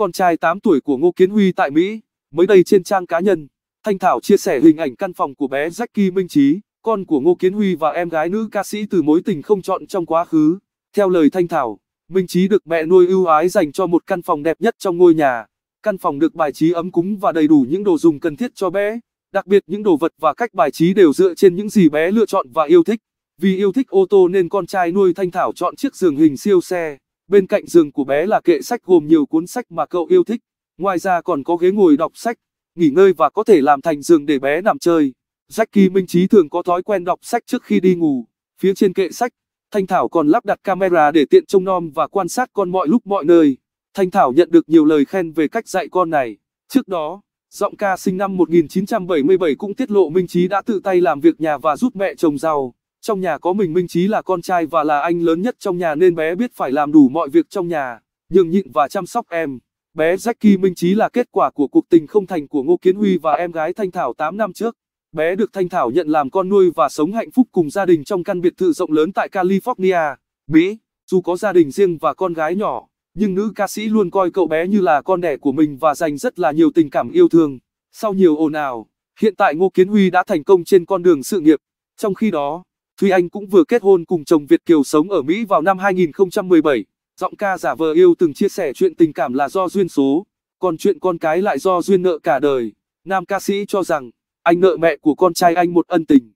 con trai 8 tuổi của Ngô Kiến Huy tại Mỹ. Mới đây trên trang cá nhân, Thanh Thảo chia sẻ hình ảnh căn phòng của bé Jackie Minh Trí, con của Ngô Kiến Huy và em gái nữ ca sĩ từ mối tình không chọn trong quá khứ. Theo lời Thanh Thảo, Minh Trí được mẹ nuôi ưu ái dành cho một căn phòng đẹp nhất trong ngôi nhà. Căn phòng được bài trí ấm cúng và đầy đủ những đồ dùng cần thiết cho bé, đặc biệt những đồ vật và cách bài trí đều dựa trên những gì bé lựa chọn và yêu thích. Vì yêu thích ô tô nên con trai nuôi Thanh Thảo chọn chiếc giường hình siêu xe. Bên cạnh giường của bé là kệ sách gồm nhiều cuốn sách mà cậu yêu thích, ngoài ra còn có ghế ngồi đọc sách, nghỉ ngơi và có thể làm thành giường để bé nằm chơi. Jackie Minh Trí thường có thói quen đọc sách trước khi đi ngủ. Phía trên kệ sách, Thanh Thảo còn lắp đặt camera để tiện trông nom và quan sát con mọi lúc mọi nơi. Thanh Thảo nhận được nhiều lời khen về cách dạy con này. Trước đó, giọng ca sinh năm 1977 cũng tiết lộ Minh Trí đã tự tay làm việc nhà và giúp mẹ trồng rau. Trong nhà có mình Minh Chí là con trai và là anh lớn nhất trong nhà nên bé biết phải làm đủ mọi việc trong nhà, nhường nhịn và chăm sóc em. Bé Jackie Minh Chí là kết quả của cuộc tình không thành của Ngô Kiến Huy và em gái Thanh Thảo 8 năm trước. Bé được Thanh Thảo nhận làm con nuôi và sống hạnh phúc cùng gia đình trong căn biệt thự rộng lớn tại California, Mỹ. Dù có gia đình riêng và con gái nhỏ, nhưng nữ ca sĩ luôn coi cậu bé như là con đẻ của mình và dành rất là nhiều tình cảm yêu thương. Sau nhiều ồn ào, hiện tại Ngô Kiến Huy đã thành công trên con đường sự nghiệp. Trong khi đó, Thúy Anh cũng vừa kết hôn cùng chồng Việt Kiều sống ở Mỹ vào năm 2017. Giọng ca giả vờ yêu từng chia sẻ chuyện tình cảm là do duyên số, còn chuyện con cái lại do duyên nợ cả đời. Nam ca sĩ cho rằng, anh nợ mẹ của con trai anh một ân tình.